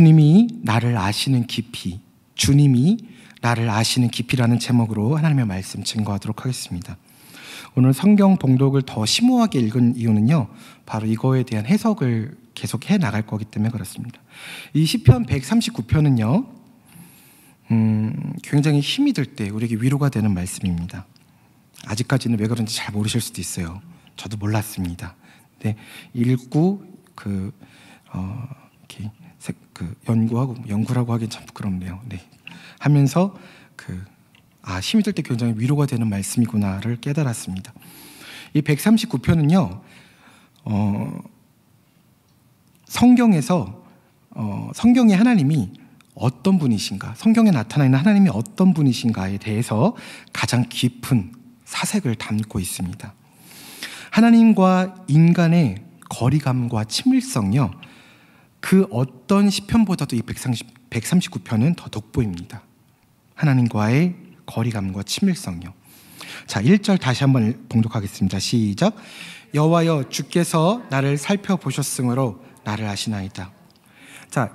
주님이 나를 아시는 깊이, 주님이 나를 아시는 깊이라는 제목으로 하나님의 말씀 증거하도록 하겠습니다. 오늘 성경 봉독을 더 심오하게 읽은 이유는요, 바로 이거에 대한 해석을 계속 해 나갈 거기 때문에 그렇습니다. 이 시편 139편은요, 음, 굉장히 힘이 들 때 우리에게 위로가 되는 말씀입니다. 아직까지는 왜 그런지 잘 모르실 수도 있어요. 저도 몰랐습니다. 근 네, 읽고 그 어, 이렇게 그 연구하고 연구라고 하긴 참 부끄럽네요. 네. 하면서 그 아, 힘이 들때 굉장히 위로가 되는 말씀이구나를 깨달았습니다. 이 139편은요. 어, 성경에서 어, 성경의 하나님이 어떤 분이신가, 성경에 나타나 있는 하나님이 어떤 분이신가에 대해서 가장 깊은 사색을 담고 있습니다. 하나님과 인간의 거리감과 친밀성요. 그 어떤 시편보다도 이 130, 139편은 더 돋보입니다. 하나님과의 거리감과 친밀성요. 자, 1절 다시 한번 봉독하겠습니다. 시작. 여호와여 주께서 나를 살펴보셨으므로 나를 아시나이다. 자,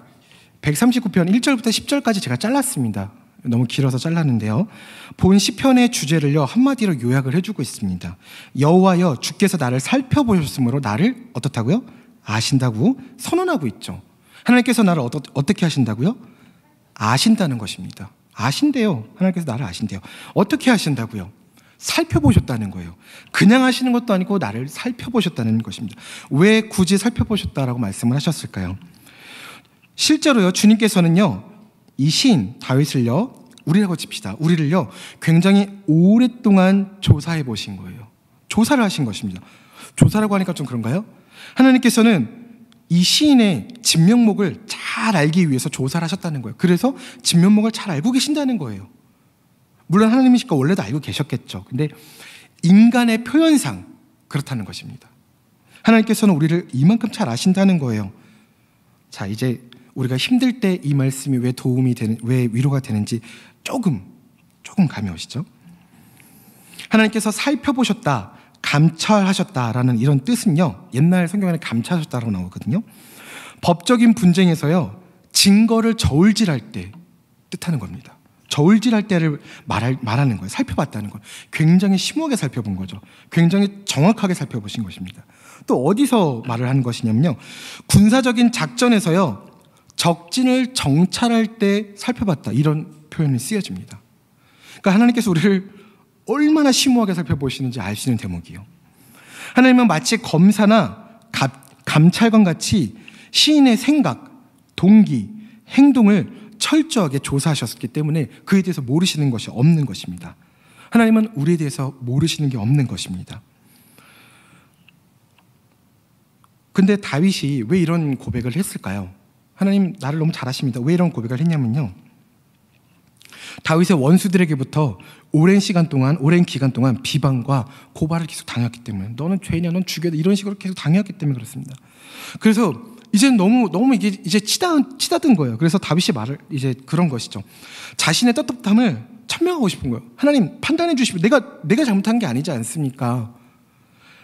139편 1절부터 10절까지 제가 잘랐습니다. 너무 길어서 잘랐는데요. 본 시편의 주제를요 한마디로 요약을 해주고 있습니다. 여호와여 주께서 나를 살펴보셨으므로 나를 어떻다고요? 아신다고 선언하고 있죠. 하나님께서 나를 어떠, 어떻게 하신다고요? 아신다는 것입니다. 아신대요. 하나님께서 나를 아신대요. 어떻게 하신다고요? 살펴보셨다는 거예요. 그냥 하시는 것도 아니고 나를 살펴보셨다는 것입니다. 왜 굳이 살펴보셨다라고 말씀을 하셨을까요? 실제로요, 주님께서는요, 이 시인 다윗을요, 우리라고 칩시다. 우리를요, 굉장히 오랫동안 조사해 보신 거예요. 조사를 하신 것입니다. 조사라고 하니까 좀 그런가요? 하나님께서는 이 시인의 진면목을 잘 알기 위해서 조사를 하셨다는 거예요. 그래서 진면목을 잘 알고 계신다는 거예요. 물론 하나님이시니까 원래도 알고 계셨겠죠. 근데 인간의 표현상 그렇다는 것입니다. 하나님께서는 우리를 이만큼 잘 아신다는 거예요. 자, 이제 우리가 힘들 때 이 말씀이 왜 도움이 되는, 왜 위로가 되는지 조금, 조금 감이 오시죠? 하나님께서 살펴보셨다. 감찰하셨다라는 이런 뜻은요, 옛날 성경에는 감찰하셨다라고 나오거든요. 법적인 분쟁에서요, 증거를 저울질할 때 뜻하는 겁니다. 저울질할 때를 말할, 말하는 거예요. 살펴봤다는 거. 굉장히 심오하게 살펴본 거죠. 굉장히 정확하게 살펴보신 것입니다. 또 어디서 말을 하는 것이냐면요. 군사적인 작전에서요. 적진을 정찰할 때 살펴봤다. 이런 표현이 쓰여집니다. 그러니까 하나님께서 우리를 얼마나 심오하게 살펴보시는지 알 수 있는 대목이요. 하나님은 마치 검사나 감찰관 같이 시인의 생각, 동기, 행동을 철저하게 조사하셨기 때문에 그에 대해서 모르시는 것이 없는 것입니다. 하나님은 우리에 대해서 모르시는 게 없는 것입니다. 근데 다윗이 왜 이런 고백을 했을까요? 하나님 나를 너무 잘하십니다. 왜 이런 고백을 했냐면요. 다윗의 원수들에게부터 오랜 시간 동안 오랜 기간 동안 비방과 고발을 계속 당했기 때문에 너는 죄냐 넌 죽여야 돼 이런 식으로 계속 당했기 때문에 그렇습니다. 그래서 이제 너무 너무 이게 이제 치다 치다든 거예요. 그래서 다윗이 말을 이제 그런 것이죠. 자신의 떳떳함을 천명하고 싶은 거예요. 하나님 판단해 주시면 내가 내가 잘못한 게 아니지 않습니까?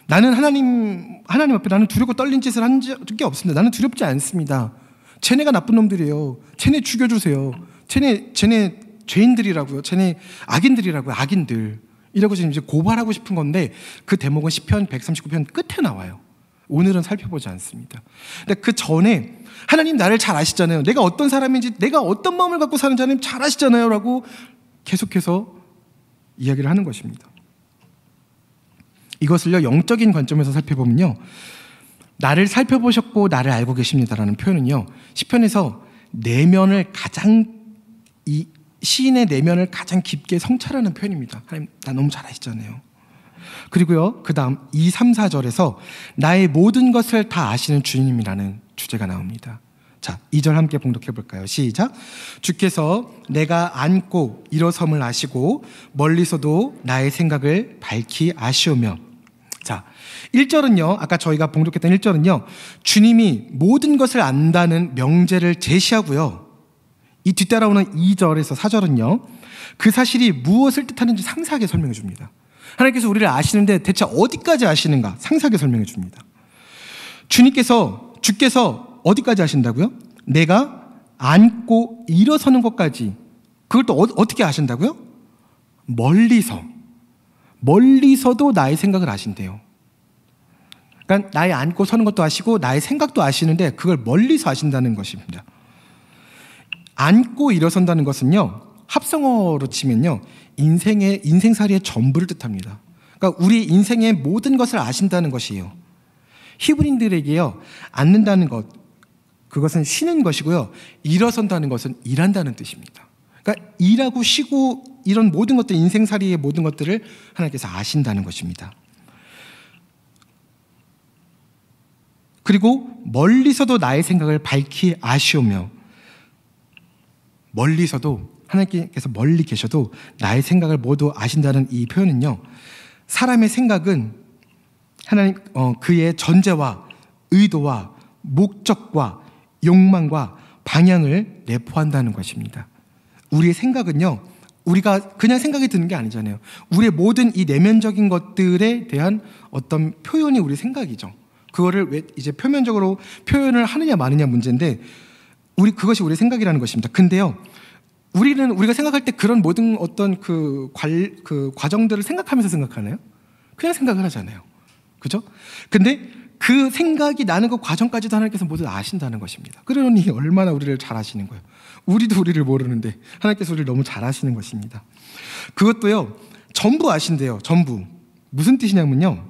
나는 하나님 하나님 앞에 나는 두렵고 떨린 짓을 한 적이 없습니다. 나는 두렵지 않습니다. 쟤네가 나쁜 놈들이에요. 쟤네 죽여주세요. 쟤네 쟤네 죄인들이라고요. 쟤네 악인들이라고요. 악인들. 이라고 지금 이제 고발하고 싶은 건데 그 대목은 10편 139편 끝에 나와요. 오늘은 살펴보지 않습니다. 근데 그 전에 하나님 나를 잘 아시잖아요. 내가 어떤 사람인지 내가 어떤 마음을 갖고 사는 자는 잘 아시잖아요. 라고 계속해서 이야기를 하는 것입니다. 이것을요, 영적인 관점에서 살펴보면요. 나를 살펴보셨고 나를 알고 계십니다라는 표현은요. 1 0편에서 내면을 가장 이 시인의 내면을 가장 깊게 성찰하는 표현입니다. 하나님, 나 너무 잘 아시잖아요. 그리고요, 그 다음 2, 3, 4절에서 나의 모든 것을 다 아시는 주님이라는 주제가 나옵니다. 자, 2절 함께 봉독해 볼까요? 시작. 주께서 내가 안고 일어섬을 아시고 멀리서도 나의 생각을 밝히 아시오며. 자, 1절은요, 아까 저희가 봉독했던 1절은요, 주님이 모든 것을 안다는 명제를 제시하고요, 이 뒤따라오는 2절에서 4절은요. 그 사실이 무엇을 뜻하는지 상세하게 설명해 줍니다. 하나님께서 우리를 아시는데 대체 어디까지 아시는가 상세하게 설명해 줍니다. 주님께서 주께서 어디까지 아신다고요? 내가 앉고 일어서는 것까지 그걸 또 어, 떻게 아신다고요? 멀리서 멀리서도 나의 생각을 아신대요. 그러니까 나의 앉고 서는 것도 아시고 나의 생각도 아시는데 그걸 멀리서 아신다는 것입니다. 안고 일어선다는 것은요, 합성어로 치면요, 인생의, 인생살이의 전부를 뜻합니다. 그러니까 우리 인생의 모든 것을 아신다는 것이에요. 히브린들에게요, 앉는다는 것, 그것은 쉬는 것이고요, 일어선다는 것은 일한다는 뜻입니다. 그러니까 일하고 쉬고 이런 모든 것들, 인생살이의 모든 것들을 하나님께서 아신다는 것입니다. 그리고 멀리서도 나의 생각을 밝히 아시오며 멀리서도 하나님께서 멀리 계셔도 나의 생각을 모두 아신다는 이 표현은요. 사람의 생각은 하나님 어, 그의 전제와 의도와 목적과 욕망과 방향을 내포한다는 것입니다. 우리의 생각은요. 우리가 그냥 생각이 드는 게 아니잖아요. 우리의 모든 이 내면적인 것들에 대한 어떤 표현이 우리 생각이죠. 그거를 왜 이제 표면적으로 표현을 하느냐 마느냐 문제인데 우리 그것이 우리의 생각이라는 것입니다. 근데요. 우리는 우리가 생각할 때 그런 모든 어떤 그, 관, 그 과정들을 생각하면서 생각하나요? 그냥 생각을 하잖아요. 그죠? 근데 그 생각이 나는 그 과정까지도 하나님께서 모두 아신다는 것입니다. 그러니 얼마나 우리를 잘 아시는 거예요. 우리도 우리를 모르는데 하나님께서 우리를 너무 잘 아시는 것입니다. 그것도요. 전부 아신대요. 전부. 무슨 뜻이냐면요.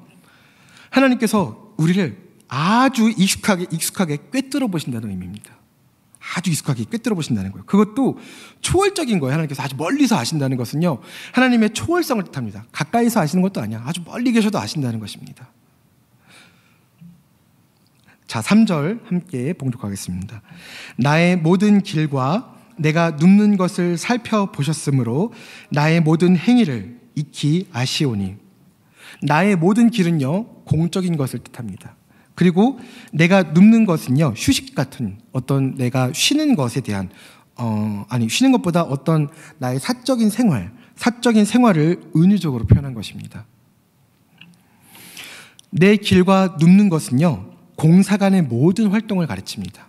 하나님께서 우리를 아주 익숙하게 익숙하게 꿰뚫어 보신다는 의미입니다. 아주 익숙하게 꿰뚫어 보신다는 거예요. 그것도 초월적인 거예요. 하나님께서 아주 멀리서 아신다는 것은요. 하나님의 초월성을 뜻합니다. 가까이서 아시는 것도 아니야. 아주 멀리 계셔도 아신다는 것입니다. 자, 3절 함께 봉독하겠습니다. 나의 모든 길과 내가 눕는 것을 살펴보셨으므로 나의 모든 행위를 익히 아시오니. 나의 모든 길은요, 공적인 것을 뜻합니다. 그리고 내가 눕는 것은요, 휴식 같은 어떤 내가 쉬는 것에 대한, 어, 아니, 쉬는 것보다 어떤 나의 사적인 생활, 사적인 생활을 은유적으로 표현한 것입니다. 내 길과 눕는 것은요, 공사간의 모든 활동을 가르칩니다.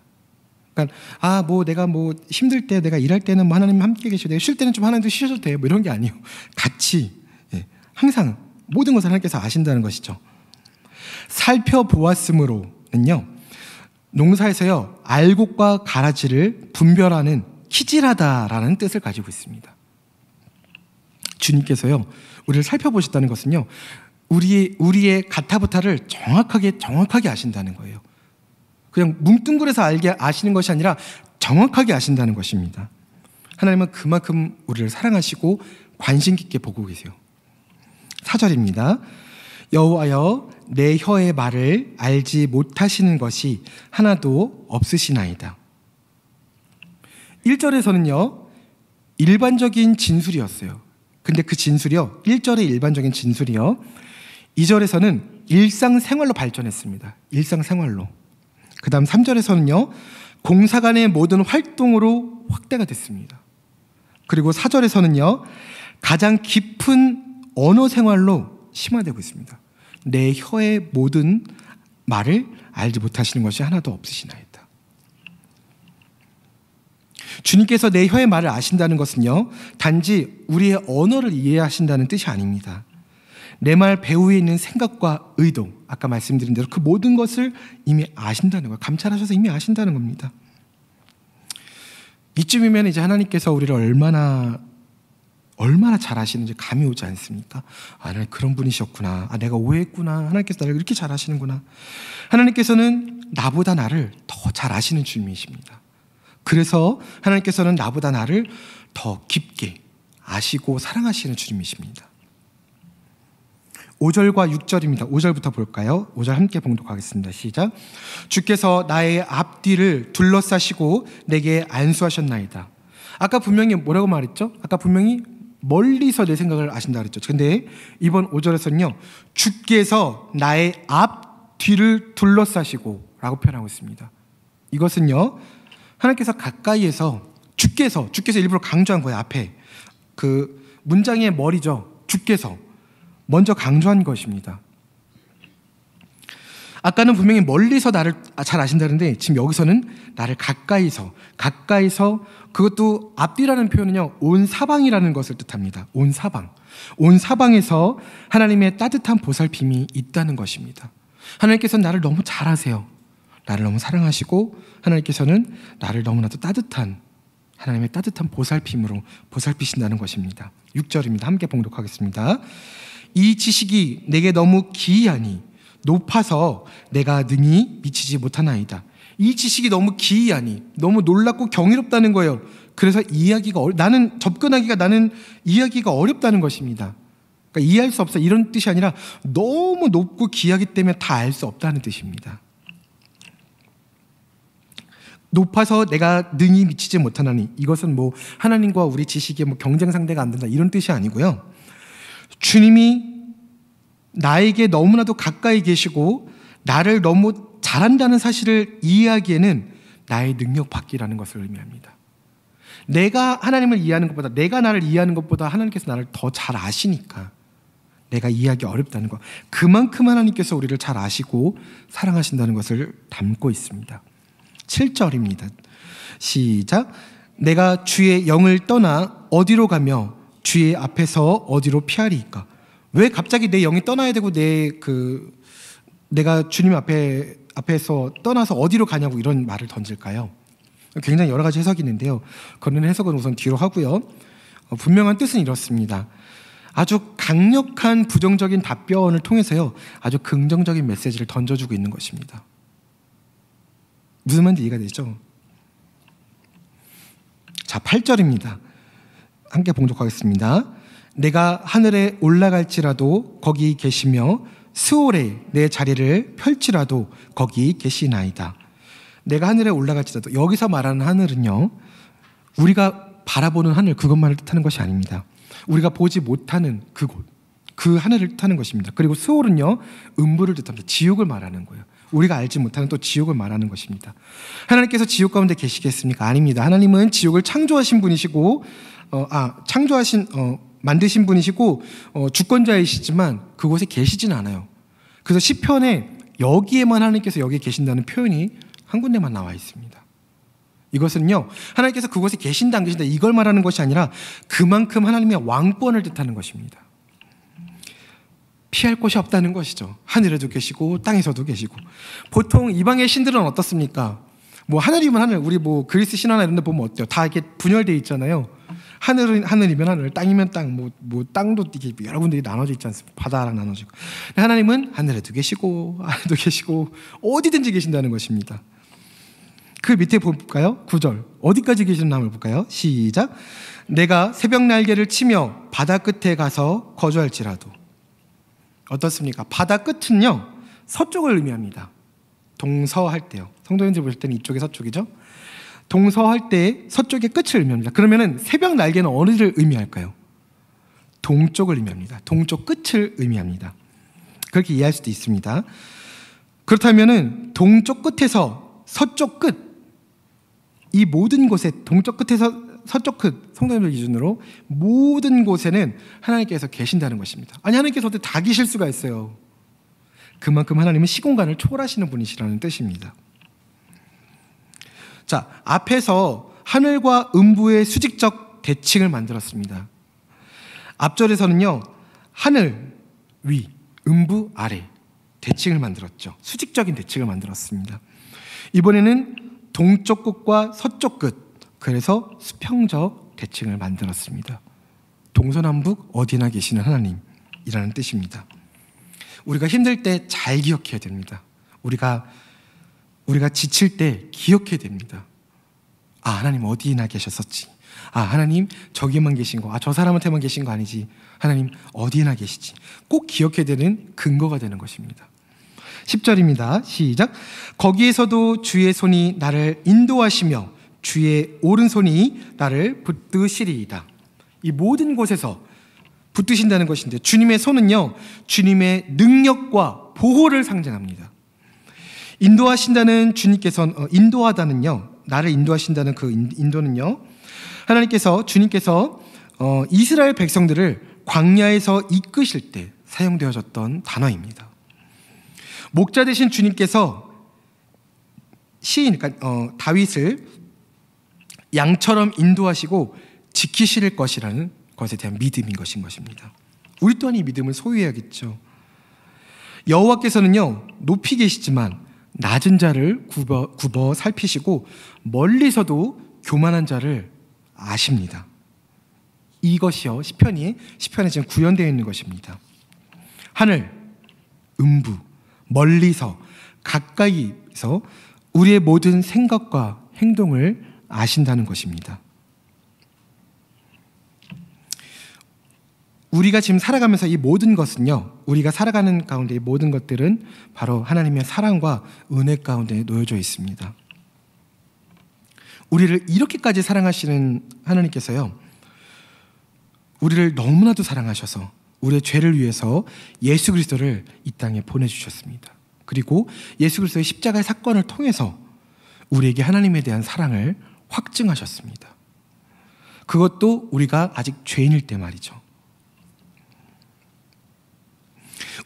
그러니까, 아, 뭐 내가 뭐 힘들 때, 내가 일할 때는 뭐 하나님 함께 계셔도 돼. 쉴 때는 좀 하나님도 쉬셔도 돼. 뭐 이런 게아니요 같이, 예, 항상 모든 것을 하나님께서 아신다는 것이죠. 살펴보았으므로는요. 농사에서요. 알곡과 가라지를 분별하는 키질하다라는 뜻을 가지고 있습니다. 주님께서요. 우리를 살펴보셨다는 것은요. 우리의 우리의 가타부타를 정확하게 정확하게 아신다는 거예요. 그냥 뭉뚱그려서 알게 아시는 것이 아니라 정확하게 아신다는 것입니다. 하나님은 그만큼 우리를 사랑하시고 관심 깊게 보고 계세요. 사절입니다. 여호와여 내 혀의 말을 알지 못하시는 것이 하나도 없으시나이다. 1절에서는요. 일반적인 진술이었어요. 근데 그 진술이요. 1절의 일반적인 진술이요. 2절에서는 일상생활로 발전했습니다. 일상생활로. 그 다음 3절에서는요. 공사관의 모든 활동으로 확대가 됐습니다. 그리고 4절에서는요. 가장 깊은 언어 생활로 심화되고 있습니다. 내 혀의 모든 말을 알지 못하시는 것이 하나도 없으시나이다. 주님께서 내 혀의 말을 아신다는 것은요, 단지 우리의 언어를 이해하신다는 뜻이 아닙니다. 내 말 배후에 있는 생각과 의도, 아까 말씀드린 대로 그 모든 것을 이미 아신다는 거 감찰하셔서 이미 아신다는 겁니다. 이쯤이면 이제 하나님께서 우리를 얼마나 얼마나 잘하시는지 감이 오지 않습니까? 아, 나님 그런 분이셨구나. 아, 내가 오해했구나. 하나님께서 나를 이렇게 잘하시는구나. 하나님께서는 나보다 나를 더 잘 아시는 주님이십니다. 그래서 하나님께서는 나보다 나를 더 깊게 아시고 사랑하시는 주님이십니다. 5절과 6절입니다. 5절부터 볼까요? 5절 함께 봉독하겠습니다. 시작. 주께서 나의 앞뒤를 둘러싸시고 내게 안수하셨나이다. 아까 분명히 뭐라고 말했죠? 아까 분명히 멀리서 내 생각을 아신다 그랬죠. 근데 이번 5절에서는요. 주께서 나의 앞 뒤를 둘러싸시고 라고 표현하고 있습니다. 이것은요. 하나님께서 가까이에서 주께서 주께서 일부러 강조한 거예요. 앞에 그 문장의 머리죠. 주께서 먼저 강조한 것입니다. 아까는 분명히 멀리서 나를 아, 잘 아신다는데 지금 여기서는 나를 가까이서 가까이서 그것도 앞뒤라는 표현은요 온 사방이라는 것을 뜻합니다. 온 사방, 온 사방에서 하나님의 따뜻한 보살핌이 있다는 것입니다. 하나님께서는 나를 너무 잘 아세요. 나를 너무 사랑하시고 하나님께서는 나를 너무나도 따뜻한 하나님의 따뜻한 보살핌으로 보살피신다는 것입니다. 6절입니다. 함께 봉독하겠습니다. 이 지식이 내게 너무 기이하니 높아서 내가 능히 미치지 못하나이다. 이 지식이 너무 기이하니 너무 놀랍고 경이롭다는 거예요. 그래서 이야기가 어, 나는 접근하기가 나는 이야기가 어렵다는 것입니다. 그러니까 이해할 수 없어 이런 뜻이 아니라 너무 높고 기하기 때문에 다 알 수 없다는 뜻입니다. 높아서 내가 능히 미치지 못하나니 이것은 뭐 하나님과 우리 지식의 뭐 경쟁 상대가 안 된다 이런 뜻이 아니고요. 주님이 나에게 너무나도 가까이 계시고 나를 너무 잘한다는 사실을 이해하기에는 나의 능력 받기라는 것을 의미합니다. 내가 하나님을 이해하는 것보다 내가 나를 이해하는 것보다 하나님께서 나를 더 잘 아시니까 내가 이해하기 어렵다는 것. 그만큼 하나님께서 우리를 잘 아시고 사랑하신다는 것을 담고 있습니다. 7절입니다. 시작. 내가 주의 영을 떠나 어디로 가며 주의 앞에서 어디로 피하리까 왜 갑자기 내 영이 떠나야 되고 내 그 내가 주님 앞에 앞에서 떠나서 어디로 가냐고 이런 말을 던질까요? 굉장히 여러 가지 해석이 있는데요. 그런 해석은 우선 뒤로 하고요. 어, 분명한 뜻은 이렇습니다. 아주 강력한 부정적인 답변을 통해서요. 아주 긍정적인 메시지를 던져주고 있는 것입니다. 무슨 말인지 이해가 되죠? 자, 8절입니다. 함께 봉독하겠습니다. 내가 하늘에 올라갈지라도 거기 계시며 수월에내 자리를 펼지라도 거기 계시나이다. 내가 하늘에 올라갈지라도 여기서 말하는 하늘은요. 우리가 바라보는 하늘 그것만을 뜻하는 것이 아닙니다. 우리가 보지 못하는 그곳 그 하늘을 뜻하는 것입니다. 그리고 수월은요 음부를 뜻합니다. 지옥을 말하는 거예요. 우리가 알지 못하는 또 지옥을 말하는 것입니다. 하나님께서 지옥 가운데 계시겠습니까? 아닙니다. 하나님은 지옥을 창조하신 분이시고 어, 아 창조하신 어, 만드신 분이시고 어, 주권자이시지만 그곳에 계시진 않아요. 그래서 시편에 여기에만 하나님께서 여기 에 계신다는 표현이 한 군데만 나와 있습니다. 이것은요 하나님께서 그곳에 계신다 안 계신다 이걸 말하는 것이 아니라 그만큼 하나님의 왕권을 뜻하는 것입니다. 피할 곳이 없다는 것이죠. 하늘에도 계시고 땅에서도 계시고 보통 이방의 신들은 어떻습니까? 뭐 하늘이면 하늘 우리 뭐 그리스 신화나 이런 데 보면 어때요? 다 이렇게 분열되어 있잖아요. 하늘은 하늘이면 하늘, 땅이면 땅, 뭐, 뭐 땅도 이게 여러 군데 나눠져 있지 않습니까? 바다랑 나눠져 있고. 하나님은 하늘에도 계시고 안에도 계시고 어디든지 계신다는 것입니다. 그 밑에 볼까요? 9절. 어디까지 계시는 함을 볼까요? 시작. 내가 새벽 날개를 치며 바다 끝에 가서 거주할지라도. 어떻습니까? 바다 끝은요, 서쪽을 의미합니다. 동서할 때요. 성도인들 보실 때는 이쪽이 서쪽이죠? 동서할 때 서쪽의 끝을 의미합니다. 그러면은 새벽 날개는 어디를 의미할까요? 동쪽을 의미합니다. 동쪽 끝을 의미합니다. 그렇게 이해할 수도 있습니다. 그렇다면은 동쪽 끝에서 서쪽 끝, 이 모든 곳에 동쪽 끝에서 서쪽 끝, 성도님들 기준으로 모든 곳에는 하나님께서 계신다는 것입니다. 아니 하나님께서 어떻게 다 계실 수가 있어요? 그만큼 하나님은 시공간을 초월하시는 분이시라는 뜻입니다. 자, 앞에서 하늘과 음부의 수직적 대칭을 만들었습니다. 앞절에서는요, 하늘 위, 음부 아래 대칭을 만들었죠. 수직적인 대칭을 만들었습니다. 이번에는 동쪽 끝과 서쪽 끝, 그래서 수평적 대칭을 만들었습니다. 동서남북 어디나 계시는 하나님이라는 뜻입니다. 우리가 힘들 때 잘 기억해야 됩니다. 우리가 우리가 지칠 때 기억해야 됩니다. 아, 하나님 어디나 계셨었지. 아, 하나님 저기만 계신 거. 아, 저 사람한테만 계신 거 아니지. 하나님 어디나 계시지. 꼭 기억해야 되는 근거가 되는 것입니다. 10절입니다. 시작. 거기에서도 주의 손이 나를 인도하시며 주의 오른손이 나를 붙드시리이다. 이 모든 곳에서 붙드신다는 것인데 주님의 손은요. 주님의 능력과 보호를 상징합니다. 인도하신다는 주님께서는 어, 인도하다는요. 나를 인도하신다는 그 인도는요. 하나님께서 주님께서 어, 이스라엘 백성들을 광야에서 이끄실 때 사용되어졌던 단어입니다. 목자 되신 주님께서 시인, 그러니까 어, 다윗을 양처럼 인도하시고 지키실 것이라는 것에 대한 믿음인 것인 것입니다. 우리 또한 이 믿음을 소유해야겠죠. 여호와께서는요 높이 계시지만 낮은 자를 굽어, 굽어 살피시고 멀리서도 교만한 자를 아십니다. 이것이요 시편이 시편에 지금 구현되어 있는 것입니다. 하늘, 음부, 멀리서, 가까이서 우리의 모든 생각과 행동을 아신다는 것입니다. 우리가 지금 살아가면서 이 모든 것은요, 우리가 살아가는 가운데 이 모든 것들은 바로 하나님의 사랑과 은혜 가운데 놓여져 있습니다. 우리를 이렇게까지 사랑하시는 하나님께서요, 우리를 너무나도 사랑하셔서 우리의 죄를 위해서 예수 그리스도를 이 땅에 보내주셨습니다. 그리고 예수 그리스도의 십자가의 사건을 통해서 우리에게 하나님에 대한 사랑을 확증하셨습니다. 그것도 우리가 아직 죄인일 때 말이죠.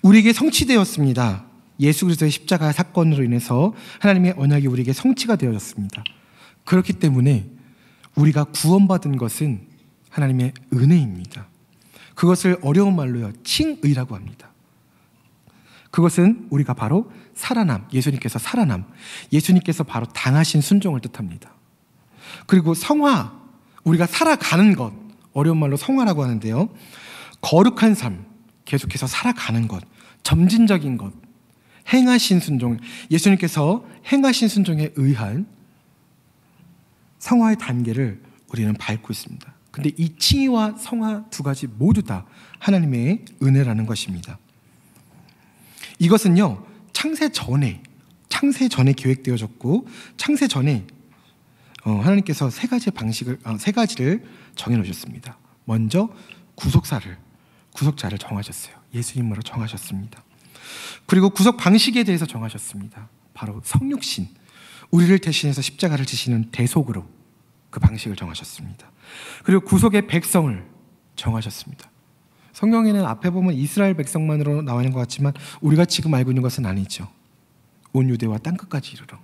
우리에게 성취되었습니다. 예수 그리스도의 십자가 사건으로 인해서 하나님의 언약이 우리에게 성취가 되어졌습니다. 그렇기 때문에 우리가 구원받은 것은 하나님의 은혜입니다. 그것을 어려운 말로요, 칭의라고 합니다. 그것은 우리가 바로 살아남, 예수님께서 살아남, 예수님께서 바로 당하신 순종을 뜻합니다. 그리고 성화, 우리가 살아가는 것, 어려운 말로 성화라고 하는데요. 거룩한 삶, 계속해서 살아가는 것, 점진적인 것, 행하신 순종, 예수님께서 행하신 순종에 의한 성화의 단계를 우리는 밟고 있습니다. 근데 이 칭의와 성화 두 가지 모두 다 하나님의 은혜라는 것입니다. 이것은요, 창세 전에, 창세 전에 계획되어졌고, 창세 전에 어, 하나님께서 세 가지 방식을, 어, 세 가지를 정해놓으셨습니다. 먼저 구속사를, 구속자를 정하셨어요. 예수님으로 정하셨습니다. 그리고 구속 방식에 대해서 정하셨습니다. 바로 성육신, 우리를 대신해서 십자가를 지시는 대속으로 그 방식을 정하셨습니다. 그리고 구속의 백성을 정하셨습니다. 성경에는 앞에 보면 이스라엘 백성만으로 나와 있는 것 같지만 우리가 지금 알고 있는 것은 아니죠. 온 유대와 땅끝까지 이르러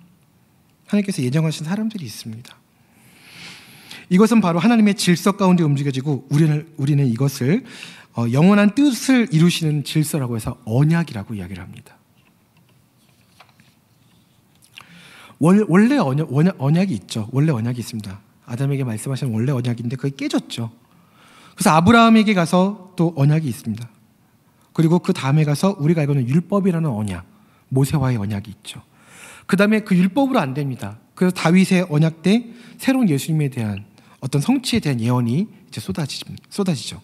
하나님께서 예정하신 사람들이 있습니다. 이것은 바로 하나님의 질서 가운데 움직여지고 우리는, 우리는 이것을 어, 영원한 뜻을 이루시는 질서라고 해서 언약이라고 이야기를 합니다. 원, 원래 언약, 원약, 언약이 있죠. 원래 언약이 있습니다. 아담에게 말씀하신 원래 언약인데 그게 깨졌죠. 그래서 아브라함에게 가서 또 언약이 있습니다. 그리고 그 다음에 가서 우리가 알고는 있 율법이라는 언약, 모세와의 언약이 있죠. 그 다음에 그 율법으로 안 됩니다. 그래서 다윗의 언약 때 새로운 예수님에 대한 어떤 성취에 대한 예언이 이제 쏟아지, 죠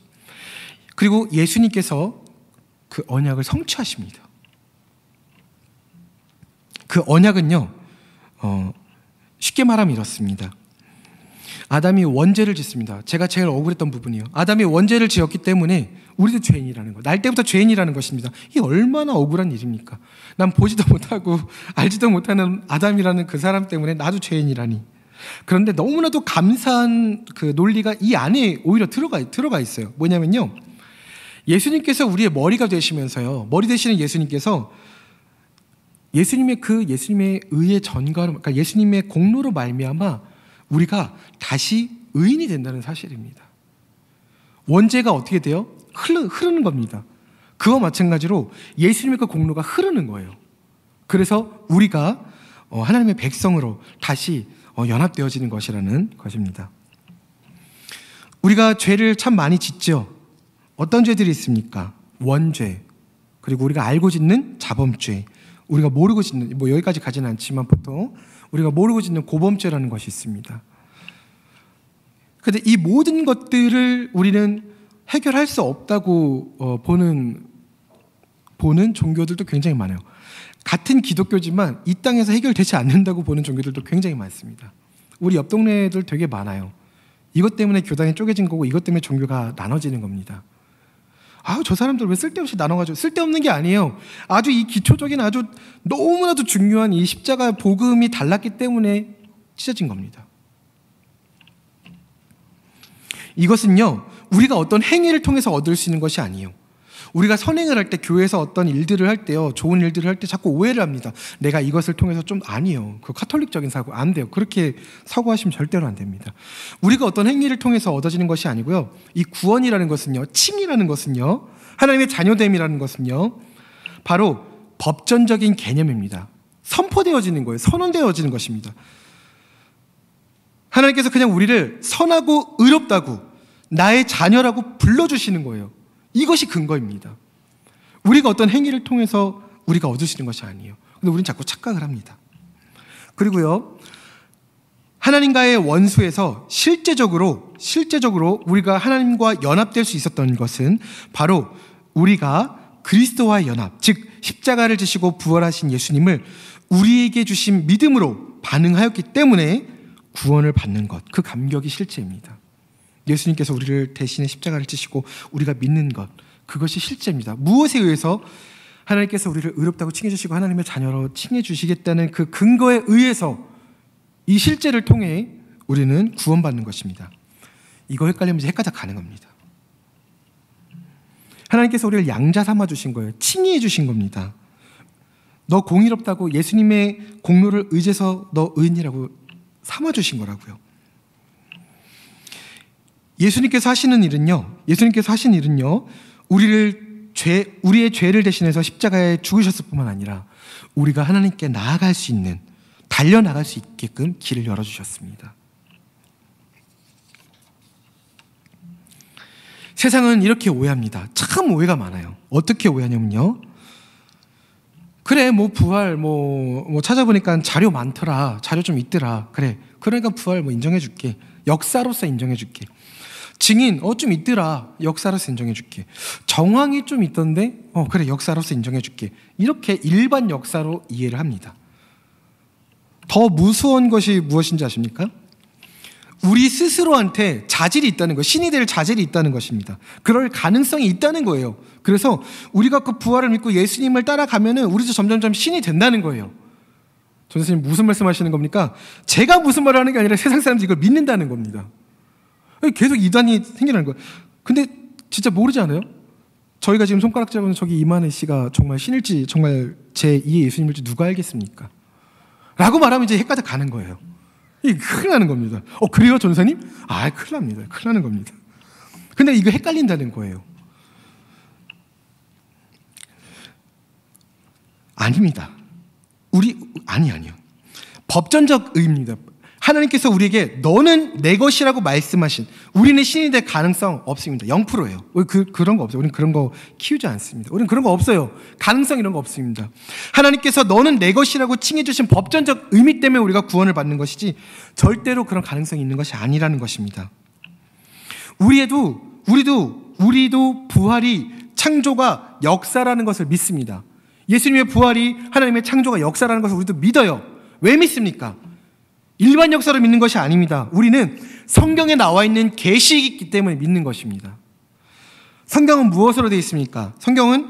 그리고 예수님께서 그 언약을 성취하십니다. 그 언약은요, 어, 쉽게 말하면 이렇습니다. 아담이 원죄를 짓습니다. 제가 제일 억울했던 부분이요. 아담이 원죄를 지었기 때문에 우리도 죄인이라는 거. 날 때부터 죄인이라는 것입니다. 이 얼마나 억울한 일입니까? 난 보지도 못하고 알지도 못하는 아담이라는 그 사람 때문에 나도 죄인이라니. 그런데 너무나도 감사한 그 논리가 이 안에 오히려 들어가, 들어가 있어요. 뭐냐면요. 예수님께서 우리의 머리가 되시면서요. 머리 되시는 예수님께서 예수님의 그 예수님의 의의 전가로, 그러니까 예수님의 공로로 말미암아 우리가 다시 의인이 된다는 사실입니다. 원죄가 어떻게 돼요? 흐르, 흐르는 겁니다. 그와 마찬가지로 예수님의 그 공로가 흐르는 거예요. 그래서 우리가 어, 하나님의 백성으로 다시 어, 연합되어지는 것이라는 것입니다. 우리가 죄를 참 많이 짓죠. 어떤 죄들이 있습니까? 원죄, 그리고 우리가 알고 짓는 자범죄, 우리가 모르고 짓는, 뭐 여기까지 가지는 않지만 보통 우리가 모르고 짓는 고범죄라는 것이 있습니다. 근데 이 모든 것들을 우리는 해결할 수 없다고 어, 보는, 보는 종교들도 굉장히 많아요. 같은 기독교지만 이 땅에서 해결되지 않는다고 보는 종교들도 굉장히 많습니다. 우리 옆 동네들 되게 많아요. 이것 때문에 교단이 쪼개진 거고 이것 때문에 종교가 나눠지는 겁니다. 아, 저 사람들 왜 쓸데없이 나눠가지고 쓸데없는 게 아니에요. 아주 이 기초적인 아주 너무나도 중요한 이 십자가 복음이 달랐기 때문에 찢어진 겁니다. 이것은요, 우리가 어떤 행위를 통해서 얻을 수 있는 것이 아니에요. 우리가 선행을 할 때 교회에서 어떤 일들을 할 때요, 좋은 일들을 할 때 자꾸 오해를 합니다. 내가 이것을 통해서 좀 아니요. 그 카톨릭적인 사고 안 돼요. 그렇게 사고하시면 절대로 안 됩니다. 우리가 어떤 행위를 통해서 얻어지는 것이 아니고요. 이 구원이라는 것은요, 칭이라는 것은요, 하나님의 자녀됨이라는 것은요, 바로 법전적인 개념입니다. 선포되어지는 거예요. 선언되어지는 것입니다. 하나님께서 그냥 우리를 선하고 의롭다고 나의 자녀라고 불러주시는 거예요. 이것이 근거입니다. 우리가 어떤 행위를 통해서 우리가 얻을 수는 것이 아니에요. 근데 우리는 자꾸 착각을 합니다. 그리고요. 하나님과의 원수에서 실제적으로 실제적으로 우리가 하나님과 연합될 수 있었던 것은 바로 우리가 그리스도와의 연합, 즉 십자가를 지시고 부활하신 예수님을 우리에게 주신 믿음으로 반응하였기 때문에 구원을 받는 것, 그 감격이 실체입니다. 예수님께서 우리를 대신에 십자가를 지시고 우리가 믿는 것 그것이 실제입니다. 무엇에 의해서 하나님께서 우리를 의롭다고 칭해 주시고 하나님의 자녀로 칭해 주시겠다는 그 근거에 의해서 이 실제를 통해 우리는 구원받는 것입니다. 이거 헷갈리면 헷갈자 가는 겁니다. 하나님께서 우리를 양자 삼아 주신 거예요. 칭의해 주신 겁니다. 너 공의롭다고 예수님의 공로를 의지해서 너 의인이라고 삼아 주신 거라고요. 예수님께서 하시는 일은요. 예수님께서 하신 일은요. 우리를 죄 우리의 죄를 대신해서 십자가에 죽으셨을 뿐만 아니라 우리가 하나님께 나아갈 수 있는 달려 나갈 수 있게끔 길을 열어 주셨습니다. 세상은 이렇게 오해합니다. 참 오해가 많아요. 어떻게 오해하냐면요. 그래, 뭐, 부활, 뭐, 뭐, 찾아보니까 자료 많더라. 자료 좀 있더라. 그래. 그러니까 부활 뭐 인정해줄게. 역사로서 인정해줄게. 증인 어 좀 있더라 역사로서 인정해줄게 정황이 좀 있던데 어 그래 역사로서 인정해줄게 이렇게 일반 역사로 이해를 합니다 더 무서운 것이 무엇인지 아십니까? 우리 스스로한테 자질이 있다는 것, 신이 될 자질이 있다는 것입니다. 그럴 가능성이 있다는 거예요. 그래서 우리가 그 부활을 믿고 예수님을 따라가면은 우리도 점점점 신이 된다는 거예요. 전선생님 무슨 말씀하시는 겁니까? 제가 무슨 말을 하는 게 아니라 세상 사람들이 이걸 믿는다는 겁니다. 계속 이단이 생겨나는 거예요. 근데 진짜 모르지 않아요? 저희가 지금 손가락 잡은 저기 이만희 씨가 정말 신일지 정말 제2의 예수님일지 누가 알겠습니까? 라고 말하면 이제 헷갈려 가는 거예요. 이 큰일 나는 겁니다. 어, 그래요, 전사님? 아, 큰일 납니다. 큰일 나는 겁니다. 근데 이거 헷갈린다는 거예요. 아닙니다. 우리, 아니, 아니요. 법전적 의입니다. 하나님께서 우리에게 너는 내 것이라고 말씀하신 우리는 신이 될 가능성 없습니다. 0%예요. 우리 그, 그런 거 없어요. 우리는 그런 거 키우지 않습니다. 우리는 그런 거 없어요. 가능성 이런 거 없습니다. 하나님께서 너는 내 것이라고 칭해 주신 법전적 의미 때문에 우리가 구원을 받는 것이지 절대로 그런 가능성이 있는 것이 아니라는 것입니다. 우리에도 우리도 우리도 부활이 창조가 역사라는 것을 믿습니다. 예수님의 부활이 하나님의 창조가 역사라는 것을 우리도 믿어요. 왜 믿습니까? 일반 역사를 믿는 것이 아닙니다. 우리는 성경에 나와 있는 계시이기 때문에 믿는 것입니다. 성경은 무엇으로 되어 있습니까? 성경은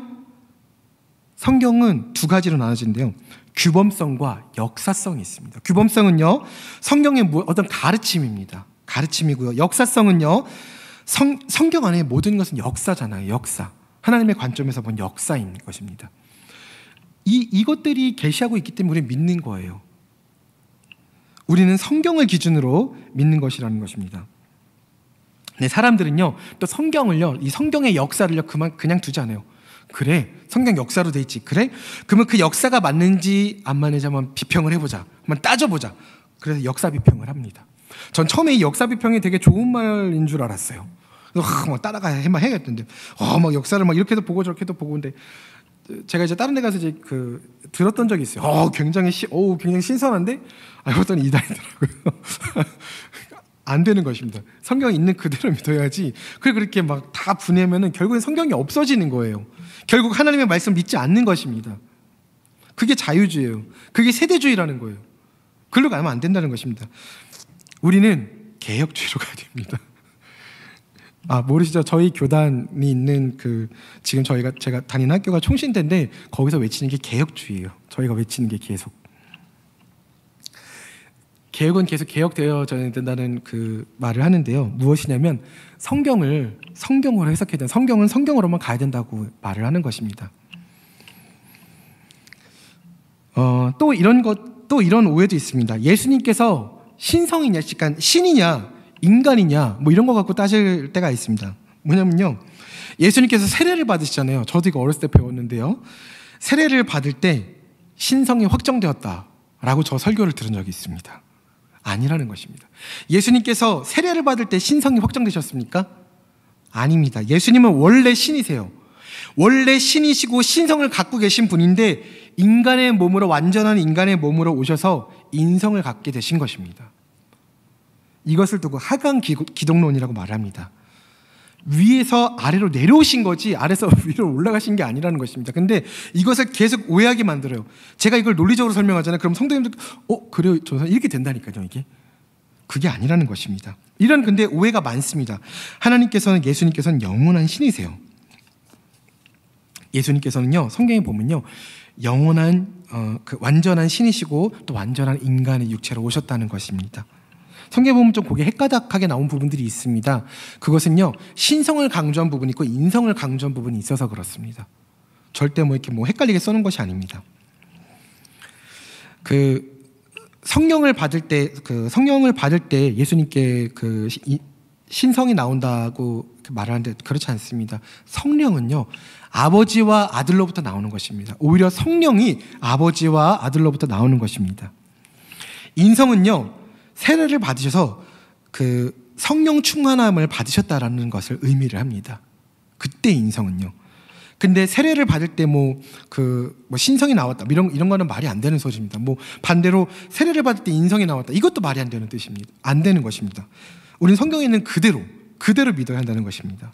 성경은 두 가지로 나눠지는데요. 규범성과 역사성이 있습니다. 규범성은요, 성경의 어떤 가르침입니다. 가르침이고요. 역사성은요, 성, 성경 안에 모든 것은 역사잖아요. 역사. 하나님의 관점에서 본 역사인 것입니다. 이, 이것들이 계시하고 있기 때문에 우리는 믿는 거예요. 우리는 성경을 기준으로 믿는 것이라는 것입니다. 네, 사람들은요, 또 성경을요, 이 성경의 역사를요, 그만 그냥 두지 않아요. 그래, 성경 역사로 돼 있지. 그래, 그러면 그 역사가 맞는지 안 맞는지 한번 비평을 해보자. 한번 따져보자. 그래서 역사 비평을 합니다. 전 처음에 이 역사 비평이 되게 좋은 말인 줄 알았어요. 그래서 막 따라가야 해야겠던데 어, 막 역사를 막 이렇게도 보고 저렇게도 보고 근데 제가 이제 다른 데 가서 이제 그 들었던 적이 있어요. 어, 굉장히 시, 어, 굉장히 신선한데 알고 보니 이단이더라고요. 안 되는 것입니다. 성경 있는 그대로 믿어야지. 그래 그렇게 막 다 분해면은 결국엔 성경이 없어지는 거예요. 결국 하나님의 말씀 믿지 않는 것입니다. 그게 자유주의예요. 그게 세대주의라는 거예요. 글로 가면 안 된다는 것입니다. 우리는 개혁주의로 가야 됩니다. 아 모르시죠? 저희 교단이 있는 그 지금 저희가 제가 다니는 학교가 총신대인데 거기서 외치는 게 개혁주의예요. 저희가 외치는 게 계속 개혁은 계속 개혁되어져야 된다는 그 말을 하는데요. 무엇이냐면 성경을 성경으로 해석해야 된다. 성경은 성경으로만 가야 된다고 말을 하는 것입니다. 어, 또 이런 것, 또 이런 오해도 있습니다. 예수님께서 신성이냐, 그러 신이냐, 인간이냐 뭐 이런 거 갖고 따질 때가 있습니다. 뭐냐면요. 예수님께서 세례를 받으시잖아요. 저도 이거 어렸을 때 배웠는데요. 세례를 받을 때 신성이 확정되었다라고 저 설교를 들은 적이 있습니다. 아니라는 것입니다. 예수님께서 세례를 받을 때 신성이 확정되셨습니까? 아닙니다. 예수님은 원래 신이세요. 원래 신이시고 신성을 갖고 계신 분인데 인간의 몸으로 완전한 인간의 몸으로 오셔서 인성을 갖게 되신 것입니다. 이것을 두고 하강 기독론이라고 말합니다. 위에서 아래로 내려오신 거지 아래서 위로 올라가신 게 아니라는 것입니다. 근데 이것을 계속 오해하게 만들어요. 제가 이걸 논리적으로 설명하잖아요. 그럼 성도님들 어 그래요 전 이렇게 된다니까요 이게 그게 아니라는 것입니다. 이런 근데 오해가 많습니다. 하나님께서는 예수님께서는 영원한 신이세요. 예수님께서는요 성경에 보면요 영원한 어, 그 완전한 신이시고 또 완전한 인간의 육체로 오셨다는 것입니다. 성경에 보면 좀 고개 헷가닥하게 나온 부분들이 있습니다. 그것은요, 신성을 강조한 부분이 있고 인성을 강조한 부분이 있어서 그렇습니다. 절대 뭐 이렇게 뭐 헷갈리게 써는 것이 아닙니다. 그 성령을 받을 때, 그 성령을 받을 때 예수님께 그 신성이 나온다고 말하는데 그렇지 않습니다. 성령은요, 아버지와 아들로부터 나오는 것입니다. 오히려 성령이 아버지와 아들로부터 나오는 것입니다. 인성은요, 세례를 받으셔서 그 성령 충만함을 받으셨다라는 것을 의미를 합니다. 그때 인성은요. 근데 세례를 받을 때 뭐 그뭐 그 뭐 신성이 나왔다 뭐 이런 이런 거는 말이 안 되는 소리입니다. 뭐 반대로 세례를 받을 때 인성이 나왔다 이것도 말이 안 되는 뜻입니다. 안 되는 것입니다. 우리는 성경에 는 그대로 그대로 믿어야 한다는 것입니다.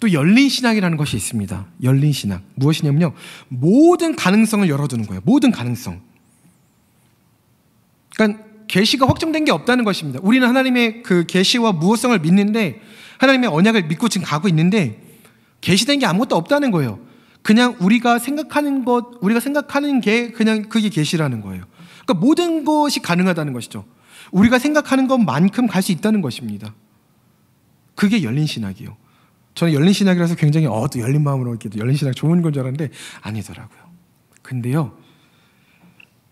또 열린 신학이라는 것이 있습니다. 열린 신학 무엇이냐면요 모든 가능성을 열어두는 거예요. 모든 가능성. 그러니까 계시가 확정된 게 없다는 것입니다. 우리는 하나님의 그 계시와 무엇성을 믿는데 하나님의 언약을 믿고 지금 가고 있는데 계시된 게 아무것도 없다는 거예요. 그냥 우리가 생각하는 것, 우리가 생각하는 게 그냥 그게 계시라는 거예요. 그러니까 모든 것이 가능하다는 것이죠. 우리가 생각하는 것만큼 갈 수 있다는 것입니다. 그게 열린 신학이요. 저는 열린 신학이라서 굉장히 어, 또 열린 마음으로 이렇게 열린 신학 좋은 건 줄 알았는데 아니더라고요. 근데요.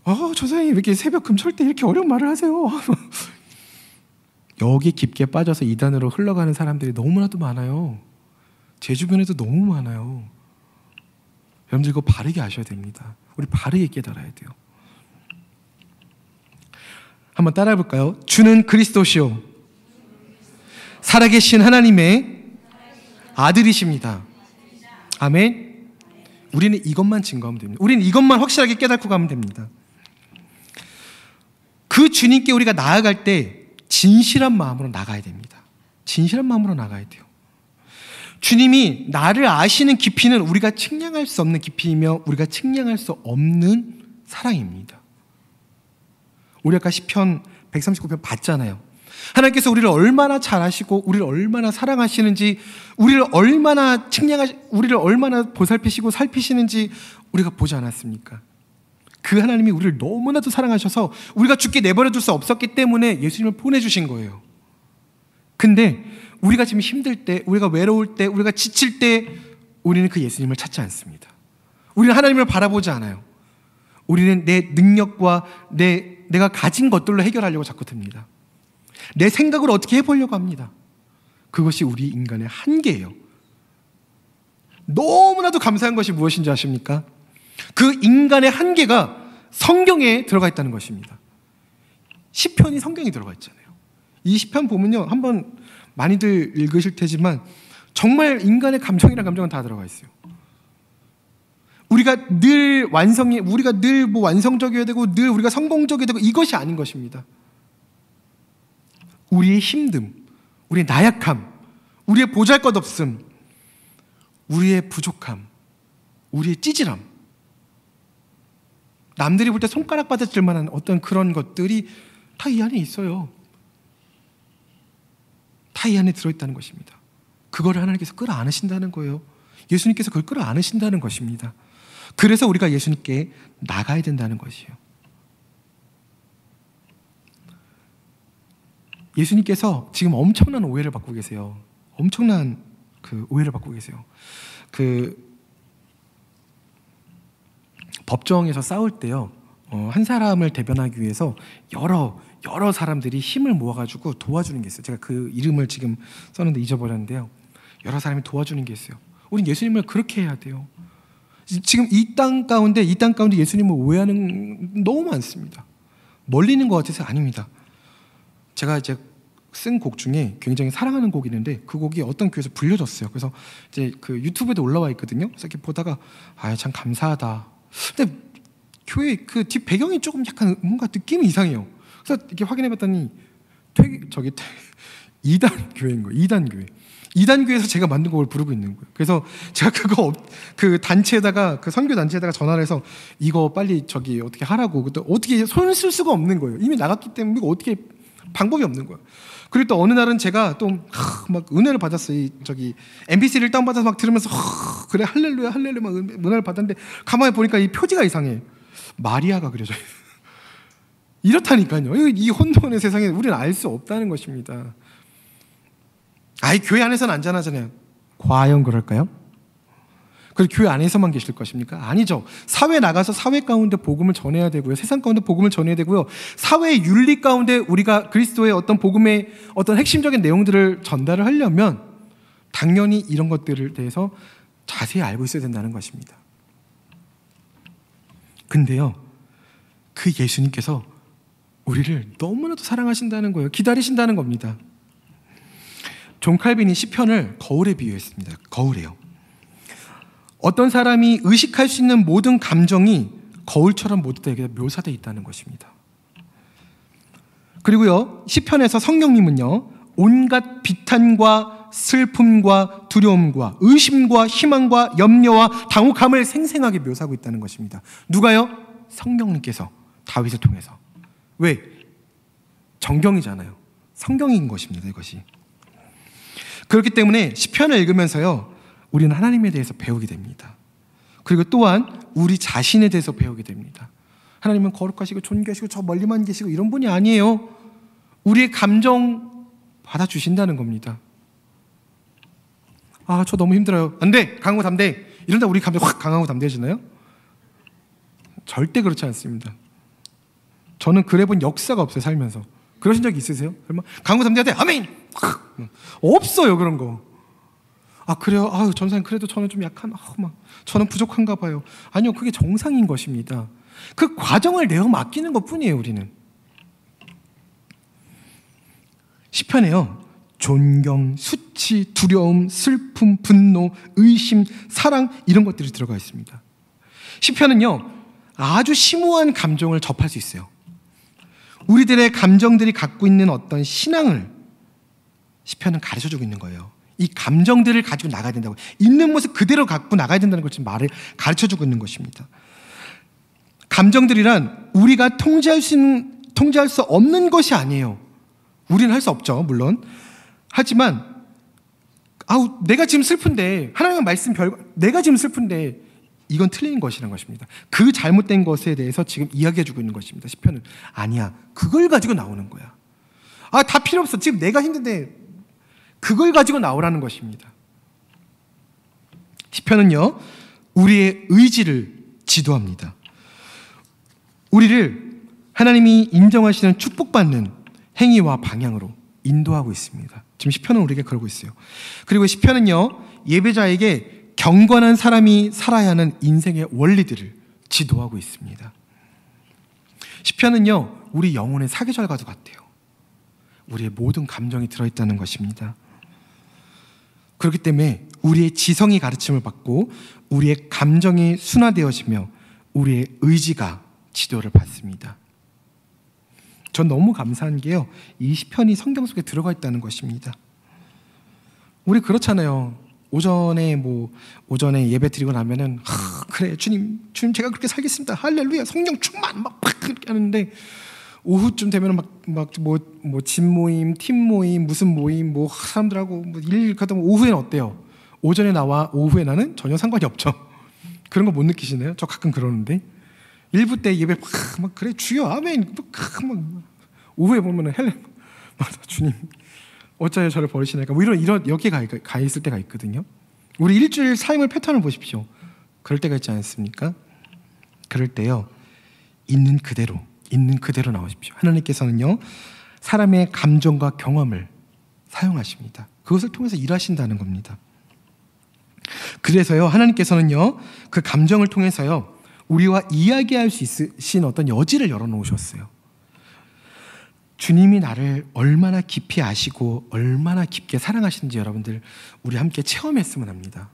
아, 저 사람이 왜 이렇게 새벽금 철때 이렇게 어려운 말을 하세요? 여기 깊게 빠져서 이단으로 흘러가는 사람들이 너무나도 많아요. 제 주변에도 너무 많아요. 여러분들 이거 바르게 아셔야 됩니다. 우리 바르게 깨달아야 돼요. 한번 따라해 볼까요? 주는 그리스도시요. 살아계신 하나님의 아들이십니다. 아멘. 우리는 이것만 증거하면 됩니다. 우리는 이것만 확실하게 깨닫고 가면 됩니다. 그 주님께 우리가 나아갈 때 진실한 마음으로 나가야 됩니다. 진실한 마음으로 나가야 돼요. 주님이 나를 아시는 깊이는 우리가 측량할 수 없는 깊이이며 우리가 측량할 수 없는 사랑입니다. 우리 아까 시편 139편 봤잖아요. 하나님께서 우리를 얼마나 잘 아시고 우리를 얼마나 사랑하시는지 우리를 얼마나 측량하 우리를 얼마나 보살피시고 살피시는지 우리가 보지 않았습니까? 그 하나님이 우리를 너무나도 사랑하셔서 우리가 죽게 내버려 둘 수 없었기 때문에 예수님을 보내주신 거예요. 근데 우리가 지금 힘들 때, 우리가 외로울 때, 우리가 지칠 때 우리는 그 예수님을 찾지 않습니다. 우리는 하나님을 바라보지 않아요. 우리는 내 능력과 내, 내가 가진 것들로 해결하려고 자꾸 듭니다. 내 생각을 어떻게 해보려고 합니다. 그것이 우리 인간의 한계예요. 너무나도 감사한 것이 무엇인지 아십니까? 그 인간의 한계가 성경에 들어가 있다는 것입니다. 시편이 성경에 들어가 있잖아요. 이 시편 보면요. 한번 많이들 읽으실 테지만 정말 인간의 감정이란 감정은 다 들어가 있어요. 우리가 늘 완성이 우리가 늘 뭐 완성적이어야 되고 늘 우리가 성공적이어야 되고 이것이 아닌 것입니다. 우리의 힘듦, 우리의 나약함, 우리의 보잘것없음, 우리의 부족함, 우리의 찌질함 남들이 볼 때 손가락 받아질 만한 어떤 그런 것들이 다 이 안에 있어요. 다 이 안에 들어있다는 것입니다. 그걸 하나님께서 끌어안으신다는 거예요. 예수님께서 그걸 끌어안으신다는 것입니다. 그래서 우리가 예수님께 나가야 된다는 것이요. 에 예수님께서 지금 엄청난 오해를 받고 계세요. 엄청난 그 오해를 받고 계세요. 그 법정에서 싸울 때요. 어, 한 사람을 대변하기 위해서 여러 여러 사람들이 힘을 모아가지고 도와주는 게 있어요. 제가 그 이름을 지금 썼는데 잊어버렸는데요. 여러 사람이 도와주는 게 있어요. 우린 예수님을 그렇게 해야 돼요. 지금 이 땅 가운데 이 땅 가운데 예수님을 오해하는 너무 많습니다. 멀리는 것 같아서 아닙니다. 제가 이제 쓴 곡 중에 굉장히 사랑하는 곡이 있는데 그 곡이 어떤 교회에서 불려졌어요. 그래서 이제 그 유튜브에도 올라와 있거든요. 그래서 이렇게 보다가 아 참 감사하다 근데 교회 그뒷 배경이 조금 약간 뭔가 느낌이 이상해요. 그래서 이렇게 확인해봤더니 퇴, 저기 퇴, 이단 교회인 거예요. 이단 교회. 이단 교회에서 제가 만든 곡을 부르고 있는 거예요. 그래서 제가 그거 그 단체에다가 그 선교 단체에다가 전화를 해서 이거 빨리 저기 어떻게 하라고. 그때 어떻게 손쓸 수가 없는 거예요. 이미 나갔기 때문에 이거 어떻게 방법이 없는 거예요. 그리고 또 어느 날은 제가 또 막 은혜를 받았어요. 저기 MBC를 다운 받아서 막 들으면서 그래 할렐루야 할렐루야 막 은혜를 받았는데 가만히 보니까 이 표지가 이상해. 마리아가 그려져 요 이렇다니까요. 이 혼돈의 세상에 우리는 알 수 없다는 것입니다. 아예 교회 안에서는 안전하잖아요. 과연 그럴까요? 그 교회 안에서만 계실 것입니까? 아니죠. 사회 나가서 사회 가운데 복음을 전해야 되고요. 세상 가운데 복음을 전해야 되고요. 사회 윤리 가운데 우리가 그리스도의 어떤 복음의 어떤 핵심적인 내용들을 전달을 하려면 당연히 이런 것들을 대해서 자세히 알고 있어야 된다는 것입니다. 근데요. 그 예수님께서 우리를 너무나도 사랑하신다는 거예요. 기다리신다는 겁니다. 존 칼빈이 시편을 거울에 비유했습니다. 거울에요. 어떤 사람이 의식할 수 있는 모든 감정이 거울처럼 모두 에게 묘사되어 있다는 것입니다. 그리고요, 시편에서 성령님은요, 온갖 비탄과 슬픔과 두려움과 의심과 희망과 염려와 당혹함을 생생하게 묘사하고 있다는 것입니다. 누가요? 성령님께서 다윗을 통해서. 왜? 정경이잖아요. 성경인 것입니다, 이것이. 그렇기 때문에 시편을 읽으면서요. 우리는 하나님에 대해서 배우게 됩니다. 그리고 또한 우리 자신에 대해서 배우게 됩니다. 하나님은 거룩하시고 존귀하시고 저 멀리만 계시고 이런 분이 아니에요. 우리의 감정 받아주신다는 겁니다. 아, 저 너무 힘들어요. 안 돼! 강하고 담대! 이런다 우리 감정 확 강하고 담대해지나요? 절대 그렇지 않습니다. 저는 그래 본 역사가 없어요, 살면서. 그러신 적 있으세요? 설마? 강구 담대한테 아멘! 없어요, 그런 거. 아 그래요? 아 전사님 그래도 저는 좀 약한 아우 막 저는 부족한가 봐요. 아니요 그게 정상인 것입니다. 그 과정을 내어 맡기는 것 뿐이에요 우리는. 시편에요. 존경, 수치, 두려움, 슬픔, 분노, 의심, 사랑 이런 것들이 들어가 있습니다. 시편은요 아주 심오한 감정을 접할 수 있어요. 우리들의 감정들이 갖고 있는 어떤 신앙을 시편은 가르쳐주고 있는 거예요. 이 감정들을 가지고 나가야 된다고. 있는 모습 그대로 갖고 나가야 된다는 걸 지금 말을 가르쳐 주고 있는 것입니다. 감정들이란 우리가 통제할 수 있는, 통제할 수 없는 것이 아니에요. 우리는 할 수 없죠, 물론. 하지만, 아우, 내가 지금 슬픈데, 하나님의 말씀 별, 내가 지금 슬픈데, 이건 틀린 것이라는 것입니다. 그 잘못된 것에 대해서 지금 이야기해주고 있는 것입니다. 시편은 아니야. 그걸 가지고 나오는 거야. 아, 다 필요 없어. 지금 내가 힘든데 그걸 가지고 나오라는 것입니다. 시편은요. 우리의 의지를 지도합니다. 우리를 하나님이 인정하시는 축복받는 행위와 방향으로 인도하고 있습니다. 지금 시편은 우리에게 그러고 있어요. 그리고 시편은요. 예배자에게 경건한 사람이 살아야 하는 인생의 원리들을 지도하고 있습니다. 시편은요. 우리 영혼의 사계절과도 같대요. 우리의 모든 감정이 들어있다는 것입니다. 그렇기 때문에 우리의 지성이 가르침을 받고 우리의 감정이 순화되어지며 우리의 의지가 지도를 받습니다. 전 너무 감사한 게요. 이 시편이 성경 속에 들어가 있다는 것입니다. 우리 그렇잖아요. 오전에 뭐 오전에 예배 드리고 나면은 그래 주님 주님 제가 그렇게 살겠습니다. 할렐루야 성령 충만 막 그렇게 하는데 오후쯤 되면 막 막 뭐 뭐 집 모임, 팀 모임, 무슨 모임, 뭐 사람들하고 뭐 일일 가다 보면 오후에는 어때요? 오전에 나와 오후에 나는 전혀 상관이 없죠. 그런 거 못 느끼시나요? 저 가끔 그러는데 일부 때 예배 막 그래 주여 아멘 막 오후에 보면은 헬레 맞아 주님 어쩌여 저를 버리시나이까 뭐 이런 이런 여기 가, 가 있을 때가 있거든요. 우리 일주일 삶을 패턴을 보십시오. 그럴 때가 있지 않습니까? 그럴 때요 있는 그대로 있는 그대로 나오십시오. 하나님께서는요, 사람의 감정과 경험을 사용하십니다. 그것을 통해서 일하신다는 겁니다. 그래서요, 하나님께서는요, 그 감정을 통해서요, 우리와 이야기할 수 있으신 어떤 여지를 열어놓으셨어요. 주님이 나를 얼마나 깊이 아시고 얼마나 깊게 사랑하시는지 여러분들 우리 함께 체험했으면 합니다.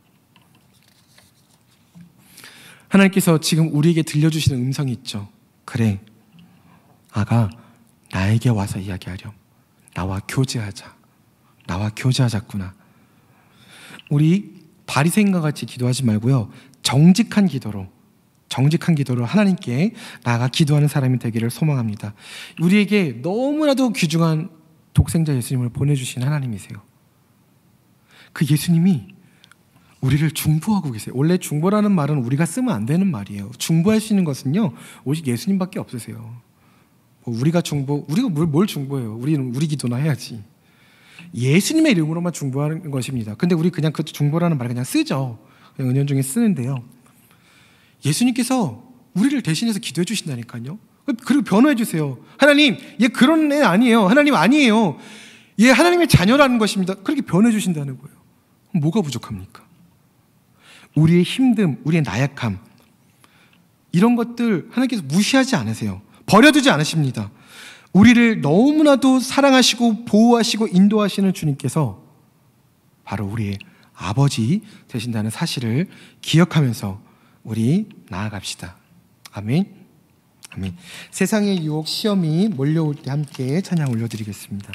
하나님께서 지금 우리에게 들려주시는 음성이 있죠. 그래, 아가 나에게 와서 이야기하렴. 나와 교제하자. 나와 교제하자꾸나. 우리 바리새인과 같이 기도하지 말고요. 정직한 기도로 정직한 기도로 하나님께 나아가 기도하는 사람이 되기를 소망합니다. 우리에게 너무나도 귀중한 독생자 예수님을 보내주신 하나님이세요. 그 예수님이 우리를 중보하고 계세요. 원래 중보라는 말은 우리가 쓰면 안 되는 말이에요. 중보할 수 있는 것은요, 오직 예수님밖에 없으세요. 우리가 중보, 우리가 뭘 중보해요? 우리는 우리 기도나 해야지. 예수님의 이름으로만 중보하는 것입니다. 근데 우리 그냥 그 중보라는 말 그냥 쓰죠. 그냥 은연중에 쓰는데요. 예수님께서 우리를 대신해서 기도해 주신다니까요. 그, 그리고 변호해 주세요. 하나님, 얘 그런 애 아니에요. 하나님 아니에요. 얘 하나님의 자녀라는 것입니다. 그렇게 변해 주신다는 거예요. 뭐가 부족합니까? 우리의 힘듦, 우리의 나약함 이런 것들 하나님께서 무시하지 않으세요. 버려두지 않으십니다. 우리를 너무나도 사랑하시고 보호하시고 인도하시는 주님께서 바로 우리의 아버지 되신다는 사실을 기억하면서 우리 나아갑시다. 아멘. 아멘. 세상의 유혹 시험이 몰려올 때 함께 찬양 올려드리겠습니다.